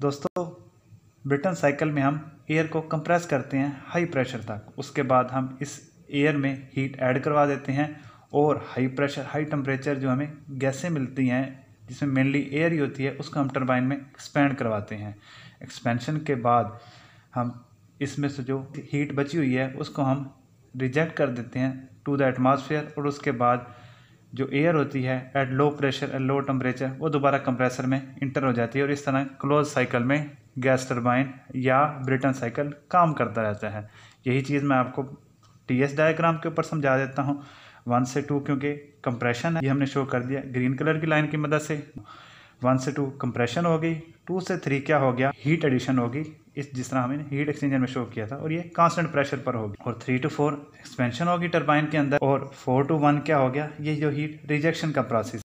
दोस्तों Britain cycle में हम एयर को कंप्रेस करते हैं हाई प्रेशर तक उसके बाद हम इस एयर में हीट ऐड करवा देते हैं और हाई प्रेशर हाई टेम्परेचर जो हमें गैसें मिलती हैं जिसमें मेनली एयर ही होती है उसको हम टर्बाइन में एक्सपेंड करवाते हैं एक्सपेंशन के बाद हम इसमें से जो हीट बची हुई है उसको हम रिजेक्ट कर देते हैं टू द एटमॉस्फेयर और उसके बाद जो एयर होती है at low pressure at low temperature वो दोबारा कंप्रेसर में इंटर हो जाती है और इस तरह क्लोज साइकिल में गैस टरबाइन या ब्रिटन साइकिल काम करता रहता है यही चीज़ मैं आपको टी एस डायग्राम के ऊपर समझा देता हूँ वन से टू क्योंकि कंप्रेशन है ये हमने शो कर दिया ग्रीन कलर की लाइन की मदद से वन से टू कंप्रेशन होगी टू से थ्री क्या हो गया हीट एडिशन होगी इस जिस तरह हमने हीट एक्सचेंजर में शो किया था और ये कांस्टेंट प्रेशर पर होगी और थ्री टू फोर एक्सपेंशन होगी टर्बाइन के अंदर और फोर टू वन क्या हो गया ये जो हीट रिजेक्शन का प्रोसेस